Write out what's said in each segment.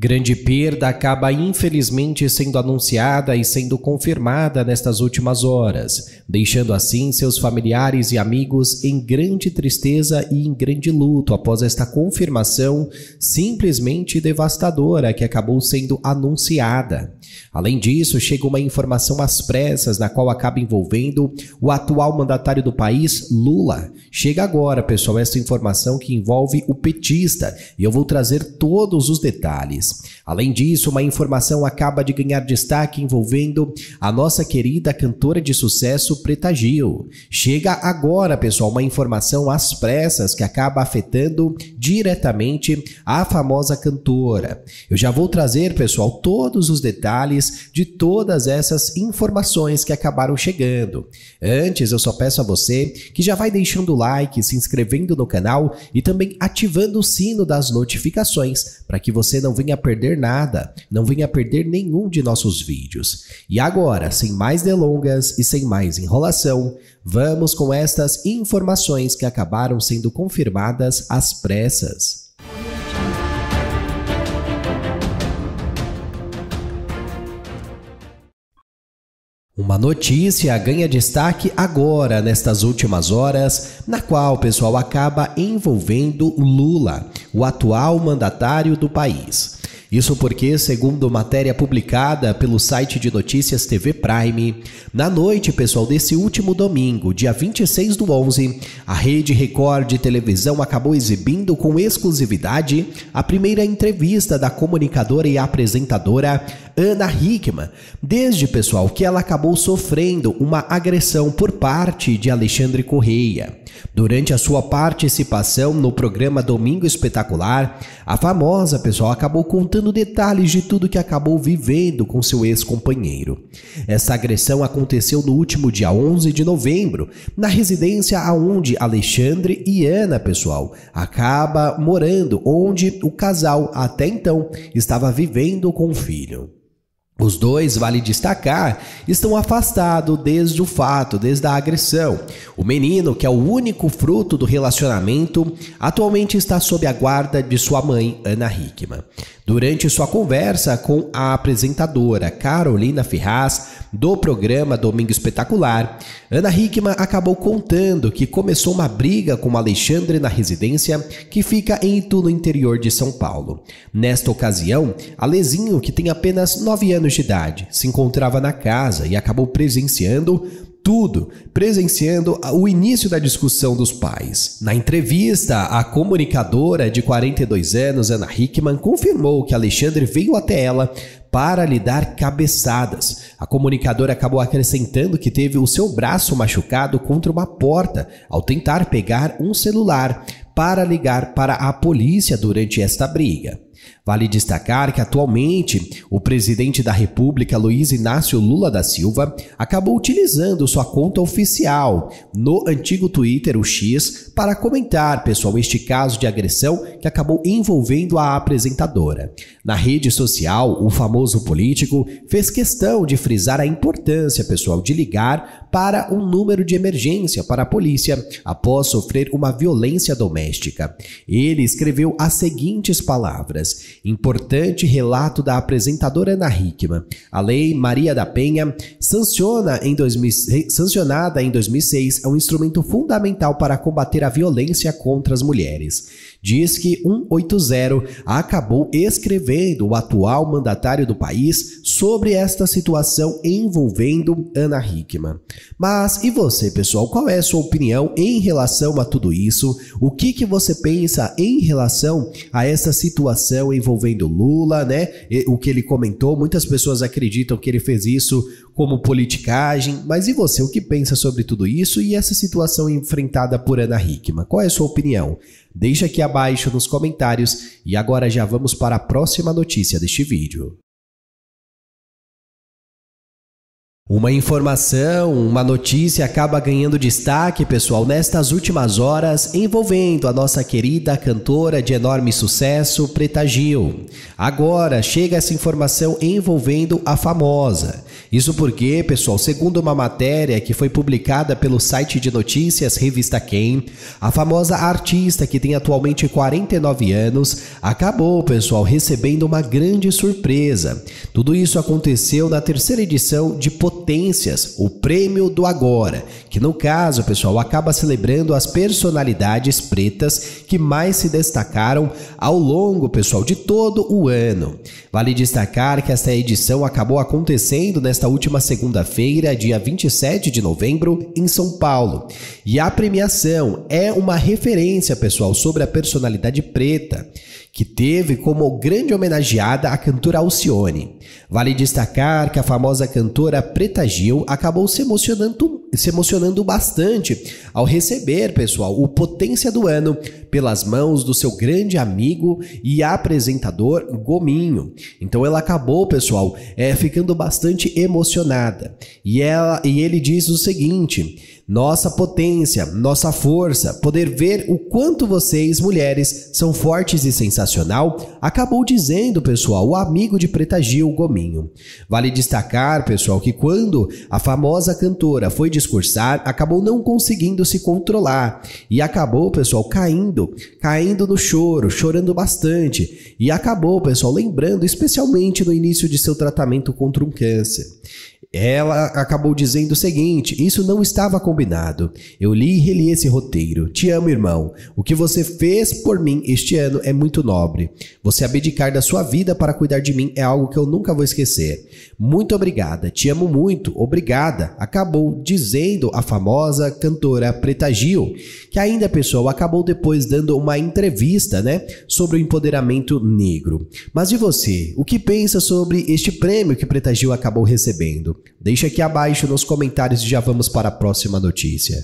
Grande perda acaba infelizmente sendo anunciada e sendo confirmada nestas últimas horas, deixando assim seus familiares e amigos em grande tristeza e em grande luto após esta confirmação simplesmente devastadora que acabou sendo anunciada. Além disso, chega uma informação às pressas, na qual acaba envolvendo o atual mandatário do país, Lula. Chega agora, pessoal, essa informação que envolve o petista e eu vou trazer todos os detalhes país. Além disso, uma informação acaba de ganhar destaque envolvendo a nossa querida cantora de sucesso Preta Gil. Chega agora, pessoal, uma informação às pressas que acaba afetando diretamente a famosa cantora. Eu já vou trazer, pessoal, todos os detalhes de todas essas informações que acabaram chegando. Antes, eu só peço a você que já vai deixando o like, se inscrevendo no canal e também ativando o sino das notificações para que você não venha perder nada, não venha perder nenhum de nossos vídeos. E agora, sem mais delongas e sem mais enrolação, vamos com estas informações que acabaram sendo confirmadas às pressas. Uma notícia ganha destaque agora, nestas últimas horas, na qual o pessoal acaba envolvendo Lula, o atual mandatário do país. Isso porque, segundo matéria publicada pelo site de notícias TV Prime, na noite, pessoal, desse último domingo, dia 26 do 11, a Rede Record de Televisão acabou exibindo com exclusividade a primeira entrevista da comunicadora e apresentadora Ana Hickman, desde pessoal que ela acabou sofrendo uma agressão por parte de Alexandre Correia. Durante a sua participação no programa Domingo Espetacular, a famosa pessoal acabou contando detalhes de tudo que acabou vivendo com seu ex-companheiro. Essa agressão aconteceu no último dia 11 de novembro, na residência aonde Alexandre e Ana, pessoal, acaba morando, onde o casal até então estava vivendo com o filho. Os dois, vale destacar, estão afastados desde o fato, desde a agressão. O menino, que é o único fruto do relacionamento, atualmente está sob a guarda de sua mãe, Ana Hickman. Durante sua conversa com a apresentadora Carolina Ferraz, do programa Domingo Espetacular, Ana Hickman acabou contando que começou uma briga com Alexandre na residência que fica em Itu, no interior de São Paulo. Nesta ocasião, Alezinho, que tem apenas 9 anos de idade, se encontrava na casa e acabou presenciando tudo, presenciando o início da discussão dos pais. Na entrevista, a comunicadora de 42 anos, Ana Hickman, confirmou que Alexandre veio até ela para lhe dar cabeçadas. A comunicadora acabou acrescentando que teve o seu braço machucado contra uma porta ao tentar pegar um celular para ligar para a polícia durante esta briga. Vale destacar que atualmente o presidente da República, Luiz Inácio Lula da Silva, acabou utilizando sua conta oficial no antigo Twitter, o X, para comentar, pessoal, este caso de agressão que acabou envolvendo a apresentadora. Na rede social, o famoso político fez questão de frisar a importância, pessoal, de ligar para um número de emergência para a polícia após sofrer uma violência doméstica. Ele escreveu as seguintes palavras Importante relato da apresentadora Ana Hickman. A lei Maria da Penha, sanciona em 2000, sancionada em 2006, é um instrumento fundamental para combater a violência contra as mulheres diz que 180 acabou escrevendo o atual mandatário do país sobre esta situação envolvendo Ana Hickman. Mas e você, pessoal, qual é a sua opinião em relação a tudo isso? O que, que você pensa em relação a essa situação envolvendo Lula, né? O que ele comentou, muitas pessoas acreditam que ele fez isso como politicagem, mas e você, o que pensa sobre tudo isso e essa situação enfrentada por Ana Hickman? Qual é a sua opinião? Deixe aqui abaixo nos comentários e agora já vamos para a próxima notícia deste vídeo. Uma informação, uma notícia acaba ganhando destaque, pessoal, nestas últimas horas, envolvendo a nossa querida cantora de enorme sucesso, Preta Gil. Agora chega essa informação envolvendo a famosa. Isso porque, pessoal, segundo uma matéria que foi publicada pelo site de notícias Revista Quem, a famosa artista que tem atualmente 49 anos acabou, pessoal, recebendo uma grande surpresa. Tudo isso aconteceu na terceira edição de Pot potências, o Prêmio do Agora, que no caso, pessoal, acaba celebrando as personalidades pretas que mais se destacaram ao longo, pessoal, de todo o ano. Vale destacar que esta edição acabou acontecendo nesta última segunda-feira, dia 27 de novembro, em São Paulo. E a premiação é uma referência, pessoal, sobre a personalidade preta que teve como grande homenageada a cantora Alcione. Vale destacar que a famosa cantora Preta Gil acabou se emocionando se emocionando bastante ao receber, pessoal, o Potência do Ano pelas mãos do seu grande amigo e apresentador Gominho. Então ela acabou, pessoal, é, ficando bastante emocionada. E, ela, e ele diz o seguinte: nossa potência, nossa força, poder ver o quanto vocês, mulheres, são fortes e sensacional, acabou dizendo, pessoal, o amigo de Preta Gil, Gominho. Vale destacar, pessoal, que quando a famosa cantora foi discursar, acabou não conseguindo se controlar e acabou, pessoal, caindo, caindo no choro, chorando bastante e acabou, pessoal, lembrando especialmente no início de seu tratamento contra um câncer. Ela acabou dizendo o seguinte: Isso não estava combinado. Eu li e reli esse roteiro. Te amo, irmão. O que você fez por mim este ano é muito nobre. Você abdicar da sua vida para cuidar de mim é algo que eu nunca vou esquecer. Muito obrigada. Te amo muito. Obrigada. Acabou dizendo a famosa cantora Preta Gil, que ainda, pessoal, acabou depois dando uma entrevista, né, sobre o empoderamento negro. Mas e você? O que pensa sobre este prêmio que Preta Gil acabou recebendo? Deixa aqui abaixo nos comentários e já vamos para a próxima notícia.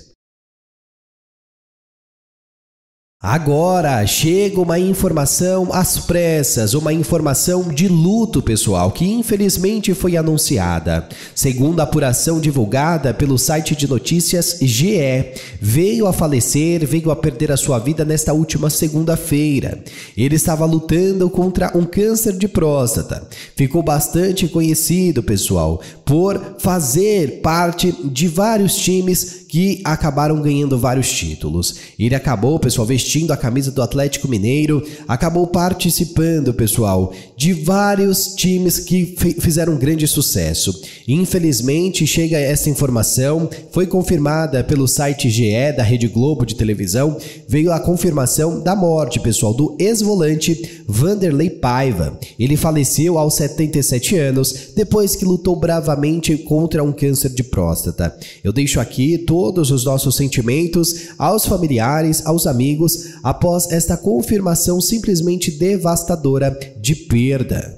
Agora chega uma informação às pressas, uma informação de luto pessoal que infelizmente foi anunciada. Segundo a apuração divulgada pelo site de notícias GE, veio a falecer, veio a perder a sua vida nesta última segunda-feira. Ele estava lutando contra um câncer de próstata. Ficou bastante conhecido, pessoal, por fazer parte de vários times que acabaram ganhando vários títulos. Ele acabou, pessoal, vestindo a camisa do Atlético Mineiro, acabou participando, pessoal, de vários times que fizeram um grande sucesso. Infelizmente, chega essa informação, foi confirmada pelo site GE da Rede Globo de televisão, veio a confirmação da morte, pessoal, do ex-volante Vanderlei Paiva. Ele faleceu aos 77 anos depois que lutou bravamente contra um câncer de próstata. Eu deixo aqui todo todos os nossos sentimentos aos familiares, aos amigos, após esta confirmação simplesmente devastadora de perda.